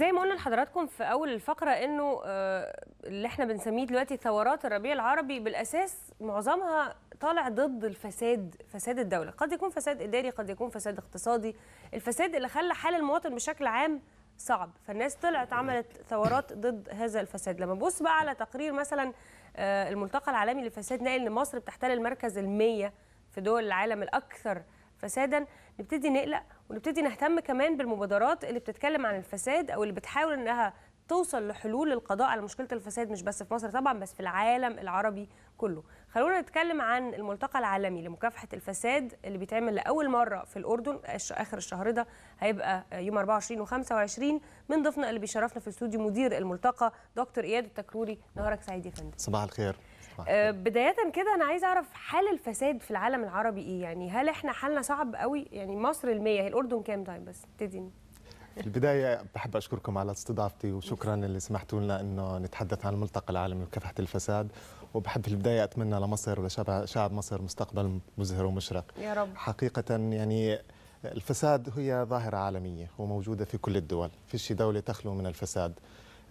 زي ما قلنا لحضراتكم في اول الفقره انه آه، اللي احنا بنسميه دلوقتي ثورات الربيع العربي بالاساس معظمها طالع ضد الفساد فساد الدوله قد يكون فساد اداري قد يكون فساد اقتصادي الفساد اللي خلى حال المواطن بشكل عام صعب فالناس طلعت عملت ثورات ضد هذا الفساد لما بص بقى على تقرير مثلا آه، الملتقى العالمي للفساد نقل ان مصر بتحتل المركز المية 100 في دول العالم الاكثر فسادا نبتدي نقلق ونبتدي نهتم كمان بالمبادرات اللي بتتكلم عن الفساد او اللي بتحاول انها توصل لحلول للقضاء على مشكله الفساد مش بس في مصر طبعا بس في العالم العربي كله خلونا نتكلم عن الملتقى العالمي لمكافحه الفساد اللي بيتعمل لاول مره في الاردن اخر الشهر ده هيبقى يوم 24 و25 من ضيفنا اللي بيشرفنا في الاستوديو مدير الملتقى دكتور اياد التكروري نهارك سعيد يا فندم صباح الخير آه، بدايه كده انا عايزه اعرف حال الفساد في العالم العربي ايه يعني هل احنا حالنا صعب قوي يعني مصر المية هي الاردن كام طيب بس ابتدي في البداية بحب أشكركم على استضافتي وشكرا اللي سمحتوا لنا أنه نتحدث عن الملتقى العالمي لمكافحة الفساد وبحب في البداية أتمنى لمصر ولشعب مصر مستقبل مزهر ومشرق يا رب حقيقة يعني الفساد هي ظاهرة عالمية وموجودة في كل الدول فيش دولة تخلو من الفساد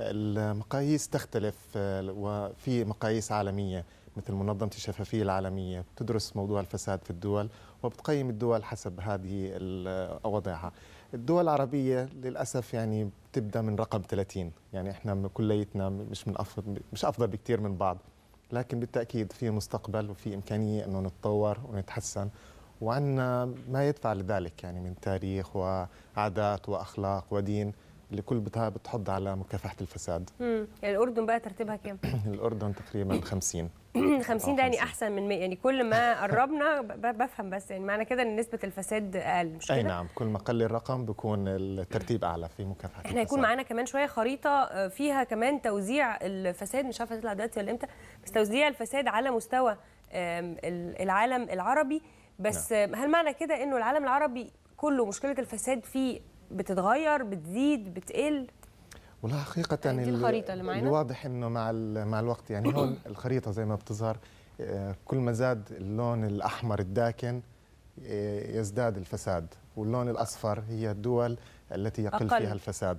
المقاييس تختلف آه، وفي مقاييس عالمية مثل منظمة الشفافية العالمية تدرس موضوع الفساد في الدول وبتقيم الدول حسب هذه وضعها الدول العربية للأسف يعني بتبدأ من رقم 30 يعني إحنا كليتنا مش من أفضل مش أفضل بكتير من بعض لكن بالتأكيد في مستقبل وفي إمكانية أنه نتطور ونتحسن وعندنا ما يدفع لذلك يعني من تاريخ وعادات وأخلاق ودين اللي كل بتحض على مكافحه الفساد امم يعني الاردن بقى ترتيبها كام الاردن تقريبا 50 50 ده آه، يعني احسن من 100 يعني كل ما قربنا بفهم بس يعني معنى كده ان نسبه الفساد اقل مش كده اي نعم كل ما قل الرقم بيكون الترتيب اعلى في مكافحه الفساد احنا هيكون معانا كمان شويه خريطه آه، فيها كمان توزيع الفساد مش عارفه تطلع دلوقتي ولا امتى بس توزيع الفساد على مستوى العالم العربي بس نعم. هل معنى كده انه العالم العربي كله مشكله الفساد فيه بتتغير بتزيد بتقل والله حقيقة يعني الخريطة اللي معانا الواضح انه مع مع الوقت يعني هون الخريطة زي ما بتظهر آه، كل ما زاد اللون الاحمر الداكن آه، يزداد الفساد واللون الاصفر هي الدول التي يقل أقل. فيها الفساد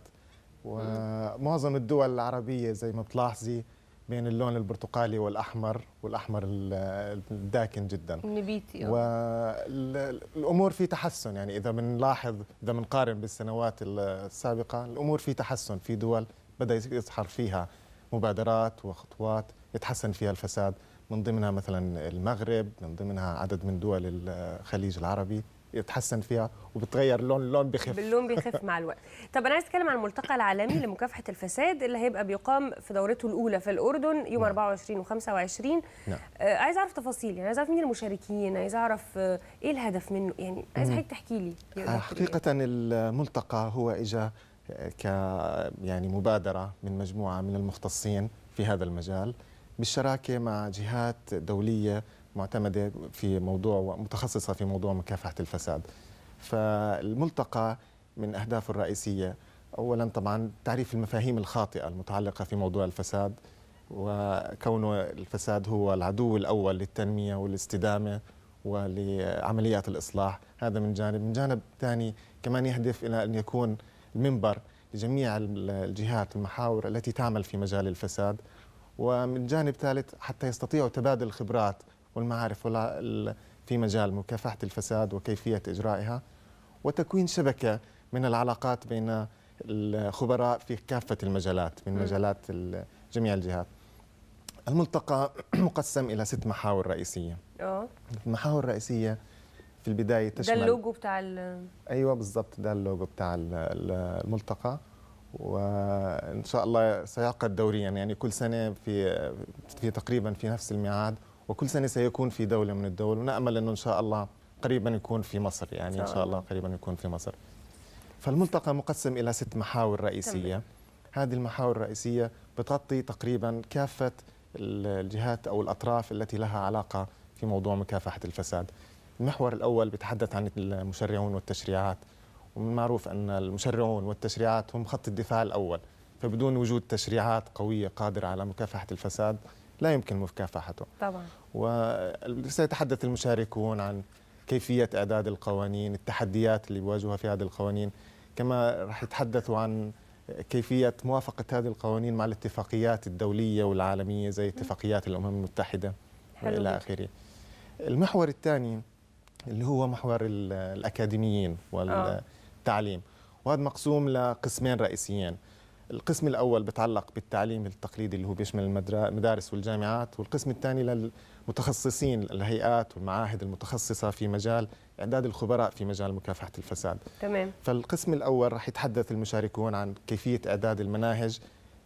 ومعظم الدول العربية زي ما بتلاحظي بين اللون البرتقالي والاحمر والاحمر الداكن جدا نبيتي آه. والامور في تحسن يعني اذا بنلاحظ اذا بنقارن بالسنوات السابقه الامور في تحسن في دول بدا يظهر فيها مبادرات وخطوات يتحسن فيها الفساد من ضمنها مثلا المغرب من ضمنها عدد من دول الخليج العربي يتحسن فيها وبتغير اللون اللون بيخف اللون بيخف مع الوقت طب انا عايز اتكلم عن الملتقى العالمي لمكافحه الفساد اللي هيبقى بيقام في دورته الاولى في الاردن يوم نعم. 24 و25 نعم. آه، عايز اعرف تفاصيل يعني عايز اعرف مين المشاركين عايز اعرف آه، ايه الهدف منه يعني عايز حضرتك تحكي لي حقيقه الملتقى هو اجى آه، ك يعني مبادره من مجموعه من المختصين في هذا المجال بالشراكه مع جهات دوليه معتمدة في موضوع ومتخصصة في موضوع مكافحة الفساد فالملتقى من أهدافه الرئيسية أولا طبعا تعريف المفاهيم الخاطئة المتعلقة في موضوع الفساد وكون الفساد هو العدو الأول للتنمية والاستدامة ولعمليات الإصلاح هذا من جانب من جانب ثاني كمان يهدف إلى أن يكون المنبر لجميع الجهات المحاور التي تعمل في مجال الفساد ومن جانب ثالث حتى يستطيعوا تبادل الخبرات والمعارف في مجال مكافحة الفساد وكيفية إجرائها وتكوين شبكة من العلاقات بين الخبراء في كافة المجالات من مجالات جميع الجهات الملتقى مقسم إلى ست محاور رئيسية أوه. المحاور الرئيسية في البداية تشمل ده اللوجو بتاع ال... أيوة بالضبط ده اللوجو بتاع الملتقى وإن شاء الله سيعقد دوريا يعني كل سنة في في تقريبا في نفس الميعاد وكل سنه سيكون في دوله من الدول ونامل انه ان شاء الله قريبا يكون في مصر يعني ان شاء الله قريبا يكون في مصر فالملتقى مقسم الى ست محاور رئيسيه هذه المحاور الرئيسيه بتغطي تقريبا كافه الجهات او الاطراف التي لها علاقه في موضوع مكافحه الفساد المحور الاول بيتحدث عن المشرعون والتشريعات ومن المعروف ان المشرعون والتشريعات هم خط الدفاع الاول فبدون وجود تشريعات قويه قادره على مكافحه الفساد لا يمكن مكافحته طبعا وسيتحدث المشاركون عن كيفية إعداد القوانين التحديات اللي بيواجهوها في هذه القوانين كما رح يتحدثوا عن كيفية موافقة هذه القوانين مع الاتفاقيات الدولية والعالمية زي اتفاقيات الأمم المتحدة وإلى آخره المحور الثاني اللي هو محور الأكاديميين آه. والتعليم وهذا مقسوم لقسمين رئيسيين القسم الأول بتعلق بالتعليم التقليدي اللي هو بيشمل المدارس والجامعات والقسم الثاني للمتخصصين الهيئات والمعاهد المتخصصة في مجال إعداد الخبراء في مجال مكافحة الفساد تمام فالقسم الأول رح يتحدث المشاركون عن كيفية إعداد المناهج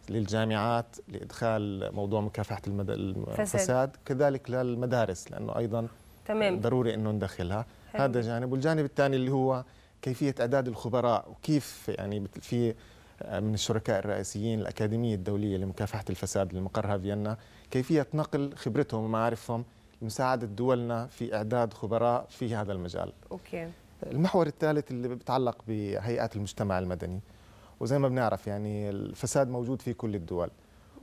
للجامعات لإدخال موضوع مكافحة المد... الفساد كذلك للمدارس لأنه أيضا تمام. ضروري أنه ندخلها هذا جانب والجانب الثاني اللي هو كيفية إعداد الخبراء وكيف يعني في من الشركاء الرئيسيين الأكاديمية الدولية لمكافحة الفساد اللي مقرها فيينا كيفية نقل خبرتهم ومعارفهم لمساعدة دولنا في إعداد خبراء في هذا المجال أوكي. المحور الثالث اللي بيتعلق بهيئات المجتمع المدني وزي ما بنعرف يعني الفساد موجود في كل الدول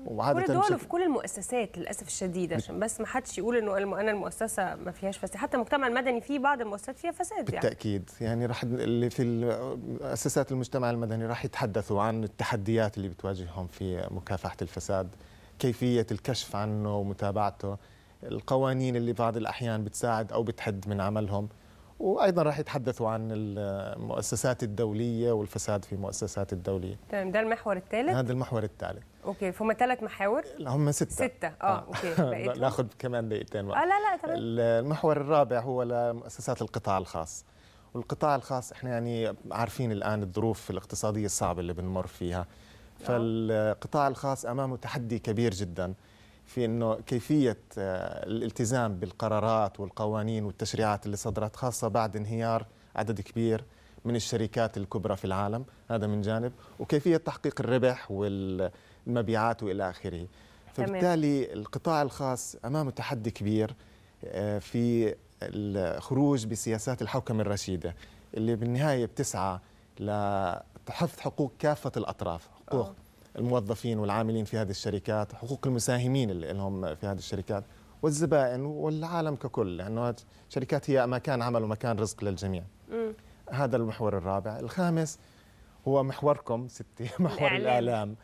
وعاده كل دول وفي كل المؤسسات للاسف الشديد عشان بس ما حدش يقول انه انا المؤسسه ما فيهاش فساد حتى المجتمع المدني في بعض المؤسسات فيها فساد يعني بالتاكيد يعني راح اللي في مؤسسات المجتمع المدني راح يتحدثوا عن التحديات اللي بتواجههم في مكافحه الفساد كيفيه الكشف عنه ومتابعته القوانين اللي بعض الاحيان بتساعد او بتحد من عملهم وايضا راح يتحدثوا عن المؤسسات الدوليه والفساد في المؤسسات الدوليه تمام ده المحور الثالث هذا المحور الثالث اوكي فهم ثلاث محاور لا هم ستة ستة اه, آه. اوكي بقيت ناخذ كمان دقيقتين اه لا لا تمام المحور الرابع هو لمؤسسات القطاع الخاص والقطاع الخاص احنا يعني عارفين الان الظروف الاقتصاديه الصعبه اللي بنمر فيها آه. فالقطاع الخاص امامه تحدي كبير جدا في انه كيفيه آه، الالتزام بالقرارات والقوانين والتشريعات اللي صدرت خاصه بعد انهيار عدد كبير من الشركات الكبرى في العالم هذا من جانب وكيفيه تحقيق الربح وال المبيعات والى اخره فبالتالي القطاع الخاص امامه تحدي كبير آه، في الخروج بسياسات الحوكمه الرشيده اللي بالنهايه بتسعى لحفظ حقوق كافه الاطراف حقوق أوه. الموظفين والعاملين في هذه الشركات حقوق المساهمين اللي لهم في هذه الشركات والزبائن والعالم ككل لانه الشركات هي مكان عمل ومكان رزق للجميع م. هذا المحور الرابع الخامس هو محوركم ستي محور الإعلام.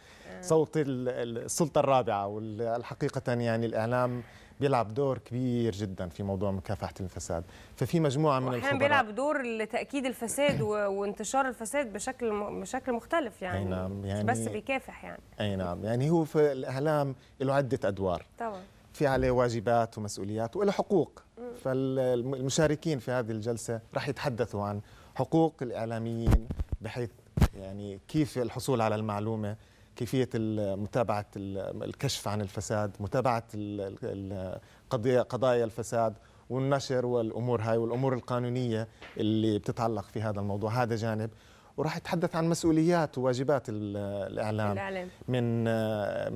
صوت السلطه الرابعه والحقيقه يعني الاعلام بيلعب دور كبير جدا في موضوع مكافحه الفساد ففي مجموعه من الخبراء بيلعب دور لتاكيد الفساد وانتشار الفساد بشكل بشكل مختلف يعني, أي نعم يعني بس بيكافح يعني اي نعم يعني هو في الاعلام له عده ادوار طبعا في عليه واجبات ومسؤوليات وله حقوق فالمشاركين في هذه الجلسه راح يتحدثوا عن حقوق الاعلاميين بحيث يعني كيف الحصول على المعلومه كيفيه متابعه الكشف عن الفساد متابعه القضيه قضايا الفساد والنشر والامور هاي والامور القانونيه اللي بتتعلق في هذا الموضوع هذا جانب وراح يتحدث عن مسؤوليات وواجبات الاعلام, الإعلام. من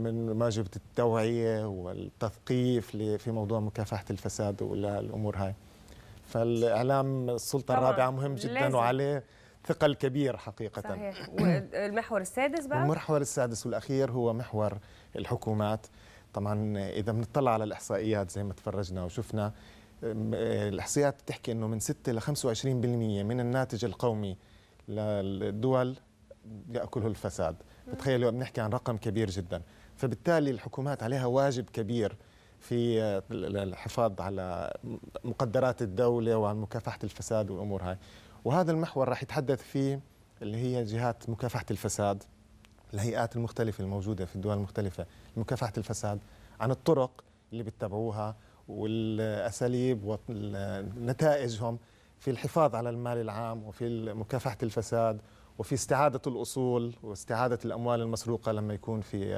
من واجبه التوعيه والتثقيف في موضوع مكافحه الفساد والامور هاي فالاعلام السلطه الرابعه مهم جدا لازم. وعليه ثقل كبير حقيقة صحيح والمحور السادس بقى المحور السادس والأخير هو محور الحكومات طبعا إذا بنطلع على الإحصائيات زي ما تفرجنا وشفنا الإحصائيات بتحكي أنه من 6 ل 25% من الناتج القومي للدول يأكله الفساد فتخيلوا بنحكي عن رقم كبير جدا فبالتالي الحكومات عليها واجب كبير في الحفاظ على مقدرات الدولة وعلى مكافحة الفساد والأمور هاي وهذا المحور راح يتحدث فيه اللي هي جهات مكافحة الفساد الهيئات المختلفة الموجودة في الدول المختلفة لمكافحة الفساد عن الطرق اللي بيتبعوها والأساليب ونتائجهم في الحفاظ على المال العام وفي مكافحة الفساد وفي استعادة الأصول واستعادة الأموال المسروقة لما يكون في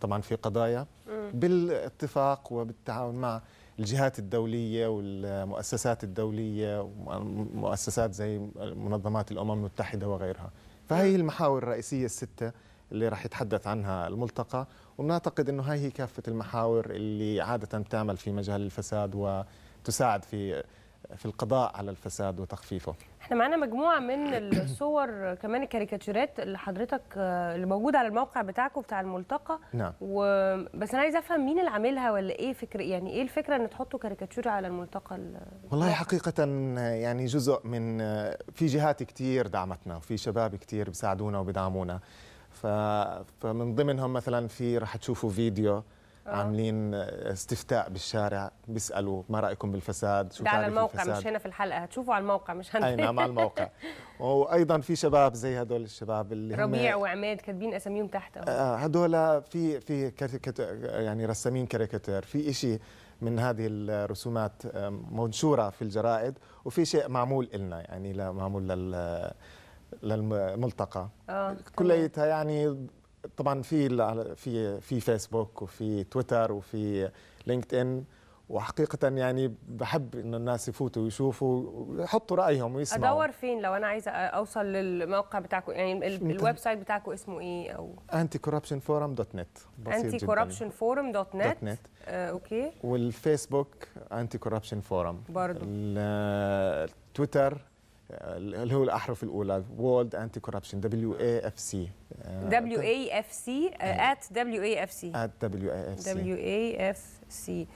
طبعا في قضايا بالاتفاق وبالتعاون مع الجهات الدولية والمؤسسات الدولية ومؤسسات زي منظمات الأمم المتحدة وغيرها فهي المحاور الرئيسية الستة اللي راح يتحدث عنها الملتقى ونعتقد أنه هاي هي كافة المحاور اللي عادة تعمل في مجال الفساد وتساعد في في القضاء على الفساد وتخفيفه احنا معانا مجموعه من الصور كمان الكاريكاتيرات اللي حضرتك آه، اللي موجوده على الموقع بتاعكم بتاع الملتقى نعم و... بس انا عايزه افهم مين اللي عاملها ولا ايه فكره يعني ايه الفكره ان تحطوا كاريكاتير على الملتقى ال... والله حقيقه يعني جزء من آه، في جهات كتير دعمتنا وفي شباب كتير بيساعدونا وبيدعمونا ف... فمن ضمنهم مثلا في راح تشوفوا فيديو آه. عاملين استفتاء بالشارع بيسالوا ما رايكم بالفساد شو ده على الموقع الفساد. مش هنا في الحلقه هتشوفوا على الموقع مش هنا اي نعم على الموقع وايضا في شباب زي هدول الشباب اللي ربيع هم... وعماد كاتبين اساميهم تحت اهو هدول في في يعني رسامين كاريكاتير في شيء من هذه الرسومات منشوره في الجرائد وفي شيء معمول لنا يعني معمول لل للملتقى آه. كليتها يعني طبعا في في في فيسبوك وفي تويتر وفي لينكد ان وحقيقة يعني بحب إن الناس يفوتوا ويشوفوا ويحطوا رأيهم ويسمعوا أدور فين لو أنا عايزة أوصل للموقع بتاعكم يعني الويب سايت بتاعكم اسمه إيه أو أنتي كوربشن فورم دوت نت أنتي كوربشن فورم دوت نت, دوت نت. آه، أوكي والفيسبوك أنتي كوربشن فورم برضه التويتر آه، آه، اللي هو الاحرف الاولى وورلد انتي كوربشن دبليو اي اف سي دبليو اي اف سي ات دبليو اي اف سي ات دبليو اي اف سي دبليو اي اف سي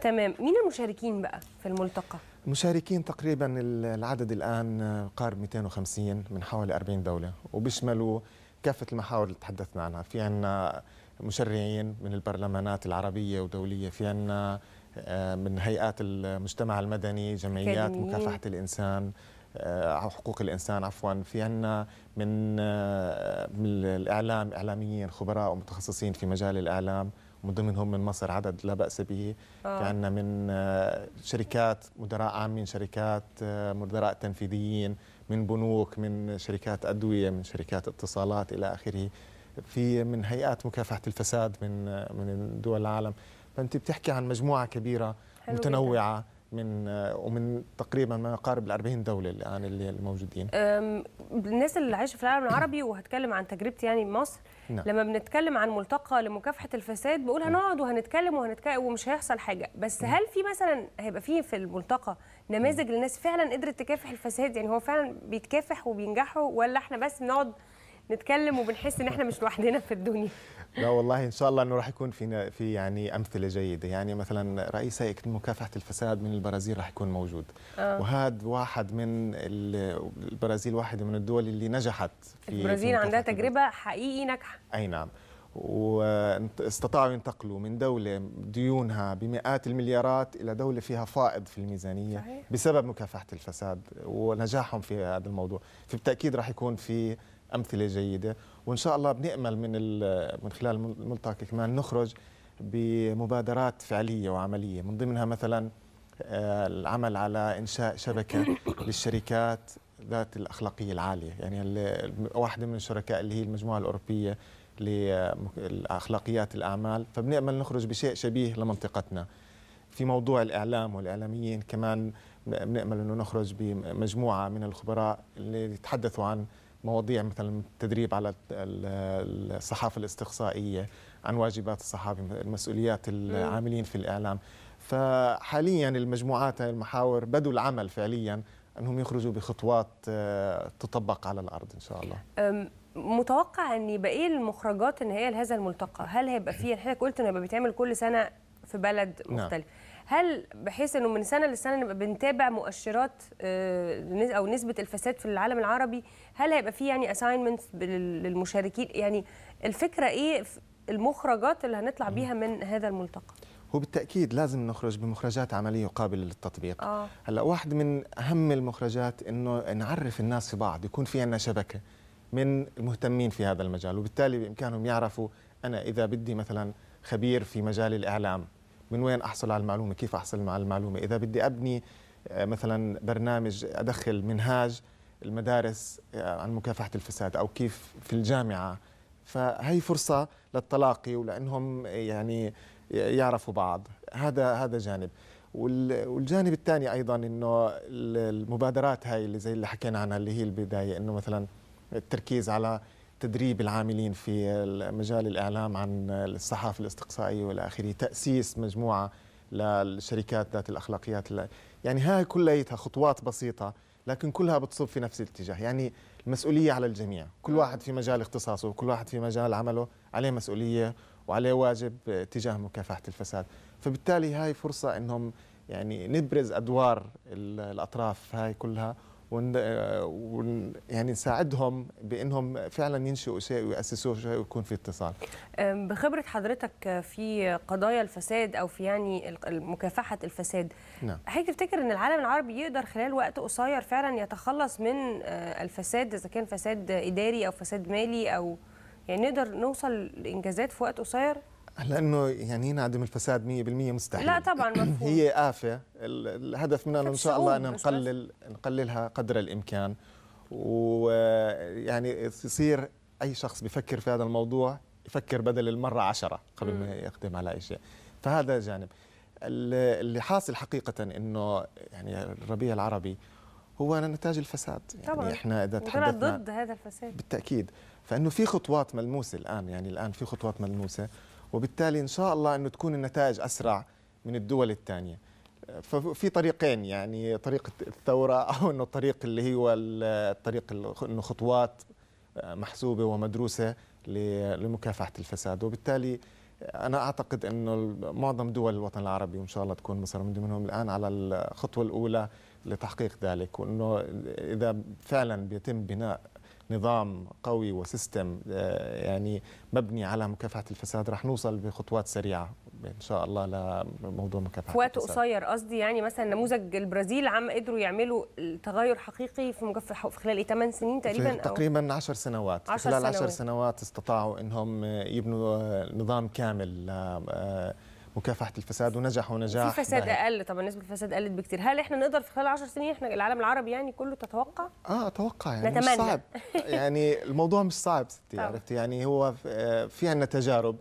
تمام مين المشاركين بقى في الملتقى المشاركين تقريبا العدد الان آه، قارب 250 من حوالي 40 دوله وبيشملوا كافه المحاور اللي تحدثنا عنها في عندنا مشرعين من البرلمانات العربيه ودوليه في عندنا آه، من هيئات المجتمع المدني جمعيات مكافحه الانسان آه، حقوق الانسان عفوا في عنا من آه، من الاعلام اعلاميين خبراء ومتخصصين في مجال الاعلام من ضمنهم من مصر عدد لا باس به آه. في عنا من آه، شركات مدراء عامين شركات مدراء تنفيذيين من بنوك من شركات ادويه من شركات اتصالات الى اخره في من هيئات مكافحه الفساد من من دول العالم فانت بتحكي عن مجموعه كبيره متنوعه جدا. من آه، ومن تقريبا ما يقارب ال 40 دوله الان اللي الموجودين الناس اللي عايشه في العالم العربي وهتكلم عن تجربتي يعني مصر نعم. لما بنتكلم عن ملتقى لمكافحه الفساد بقول هنقعد وهنتكلم وهنتكلم ومش هيحصل حاجه بس هل في مثلا هيبقى في في الملتقى نماذج للناس فعلا قدرت تكافح الفساد يعني هو فعلا بيتكافح وبينجحوا ولا احنا بس بنقعد نتكلم وبنحس ان احنا مش لوحدنا في الدنيا لا والله ان شاء الله انه راح يكون في في يعني امثله جيده يعني مثلا رئيس هيئه مكافحه الفساد من البرازيل راح يكون موجود آه. وهذا واحد من البرازيل واحده من الدول اللي نجحت في البرازيل عندها تجربه حقيقي ناجحه اي نعم واستطاعوا ينتقلوا من دولة ديونها بمئات المليارات إلى دولة فيها فائض في الميزانية صحيح. بسبب مكافحة الفساد ونجاحهم في هذا الموضوع فبالتأكيد راح يكون في أمثلة جيدة وان شاء الله بنامل من من خلال الملتقى كمان نخرج بمبادرات فعليه وعمليه من ضمنها مثلا آه، العمل على انشاء شبكه للشركات ذات الاخلاقيه العاليه يعني واحده من الشركاء اللي هي المجموعه الاوروبيه لاخلاقيات الاعمال فبنامل نخرج بشيء شبيه لمنطقتنا في موضوع الاعلام والاعلاميين كمان بنامل انه نخرج بمجموعه من الخبراء اللي يتحدثوا عن مواضيع مثلا التدريب على الصحافه الاستقصائيه عن واجبات الصحافه مسؤوليات العاملين في الاعلام فحاليا المجموعات المحاور بدوا العمل فعليا انهم يخرجوا بخطوات آه، تطبق على الارض ان شاء الله متوقع ان يبقى ايه المخرجات النهائيه لهذا الملتقى هل هيبقى فيه حضرتك قلت انه هيبقى بيتعمل كل سنه في بلد مختلف نعم. هل بحيث انه من سنه لسنه نبقى بنتابع مؤشرات آه، او نسبه الفساد في العالم العربي هل هيبقى في يعني اساينمنت للمشاركين يعني الفكره ايه المخرجات اللي هنطلع بيها من هذا الملتقى هو بالتاكيد لازم نخرج بمخرجات عمليه قابله للتطبيق آه. هلا واحد من اهم المخرجات انه نعرف الناس في بعض يكون في عندنا شبكه من المهتمين في هذا المجال وبالتالي بامكانهم يعرفوا انا اذا بدي مثلا خبير في مجال الاعلام من وين احصل على المعلومه كيف احصل على المعلومه اذا بدي ابني آه، مثلا برنامج ادخل منهاج المدارس آه، عن مكافحه الفساد او كيف في الجامعه فهي فرصه للتلاقي ولانهم آه، يعني يعرفوا بعض هذا هذا جانب والجانب الثاني ايضا انه المبادرات هاي اللي زي اللي حكينا عنها اللي هي البدايه انه مثلا التركيز على تدريب العاملين في مجال الإعلام عن الصحافة الاستقصائية والى آخره تأسيس مجموعة للشركات ذات الأخلاقيات يعني هاي كلها خطوات بسيطة لكن كلها بتصب في نفس الاتجاه يعني المسؤولية على الجميع كل واحد في مجال اختصاصه وكل واحد في مجال عمله عليه مسؤولية وعليه واجب تجاه مكافحة الفساد فبالتالي هاي فرصة أنهم يعني نبرز أدوار الأطراف هاي كلها آه، ون يعني نساعدهم بانهم فعلا ينشئوا شيء ويؤسسوا شيء ويكون في اتصال. بخبره حضرتك آه، في قضايا الفساد او في يعني مكافحه الفساد نعم. حضرتك تفتكر ان العالم العربي يقدر خلال وقت قصير فعلا يتخلص من آه، الفساد اذا كان فساد اداري او فساد مالي او يعني نقدر نوصل لانجازات في وقت قصير؟ لانه يعني ينعدم الفساد 100% مستحيل لا طبعا مفهوم هي آفة الهدف منها ان شاء الله ان نقلل نقللها قدر الامكان ويعني يصير اي شخص بيفكر في هذا الموضوع يفكر بدل المرة عشرة قبل ما يقدم على اي شيء فهذا جانب اللي حاصل حقيقة انه يعني الربيع العربي هو نتاج الفساد يعني طبعا. احنا اذا تحدثنا ضد هذا الفساد بالتاكيد فانه في خطوات ملموسه الان يعني الان في خطوات ملموسه وبالتالي إن شاء الله أنه تكون النتائج أسرع من الدول الثانية ففي طريقين يعني طريق الثورة أو أنه الطريق اللي هو الطريق أنه خطوات آه، محسوبة ومدروسة لمكافحة الفساد وبالتالي أنا أعتقد أنه معظم دول الوطن العربي وإن شاء الله تكون مصر من ضمنهم الآن على الخطوة الأولى لتحقيق ذلك وأنه إذا فعلا بيتم بناء نظام قوي وسيستم آه، يعني مبني على مكافحه الفساد رح نوصل بخطوات سريعه ان شاء الله لموضوع مكافحه وقت قصير قصدي يعني مثلا نموذج البرازيل عم قدروا يعملوا تغير حقيقي في مكافحه في خلال 8 إيه، سنين تقريبا أو تقريبا 10 سنوات عشر خلال 10 سنوات. سنوات استطاعوا انهم يبنوا نظام كامل آه، آه، مكافحه الفساد ونجحوا نجاح في فساد باهر. اقل طبعا نسبه الفساد قلت بكتير هل احنا نقدر في خلال 10 سنين احنا العالم العربي يعني كله تتوقع اه اتوقع يعني نتمنى. مش صعب يعني الموضوع مش صعب ستي عرفت يعني هو آه، في عندنا تجارب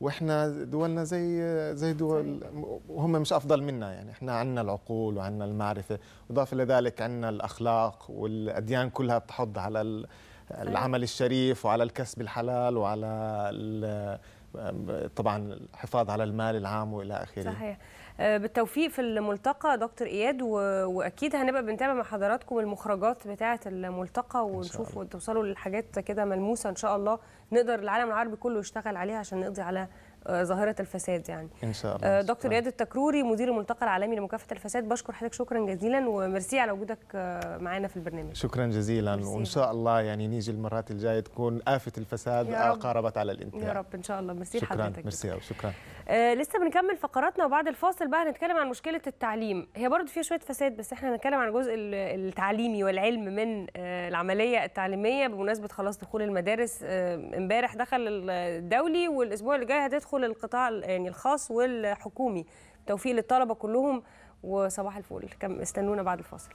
واحنا دولنا زي زي دول هم مش افضل منا يعني احنا عندنا العقول وعندنا المعرفه اضافه لذلك عندنا الاخلاق والاديان كلها بتحض على العمل الشريف وعلى الكسب الحلال وعلى طبعا الحفاظ على المال العام والى اخره صحيح آه، بالتوفيق في الملتقى دكتور اياد واكيد هنبقى بنتابع مع حضراتكم المخرجات بتاعه الملتقى ونشوف توصلوا لحاجات كده ملموسه ان شاء الله نقدر العالم العربي كله يشتغل عليها عشان نقضي على آه، ظاهره الفساد يعني ان شاء الله آه، دكتور اياد نعم. التكروري مدير الملتقى العالمي لمكافحه الفساد بشكر حضرتك شكرا جزيلا وميرسي على وجودك آه، معانا في البرنامج شكرا جزيلا مرسي. وان شاء الله يعني نيجي المرات الجايه تكون آفة الفساد قاربت على الانتهاء يا رب ان شاء الله ميرسي لحضرتك ميرسي شكرا آه لسه بنكمل فقراتنا وبعد الفاصل بقى هنتكلم عن مشكله التعليم هي برضه فيها شويه فساد بس احنا هنتكلم عن الجزء التعليمي والعلم من آه العمليه التعليميه بمناسبه خلاص دخول المدارس امبارح آه دخل الدولي والاسبوع اللي جاي هتدخل تدخل القطاع يعني الخاص والحكومي توفيق للطلبه كلهم وصباح الفل كم استنونا بعد الفاصل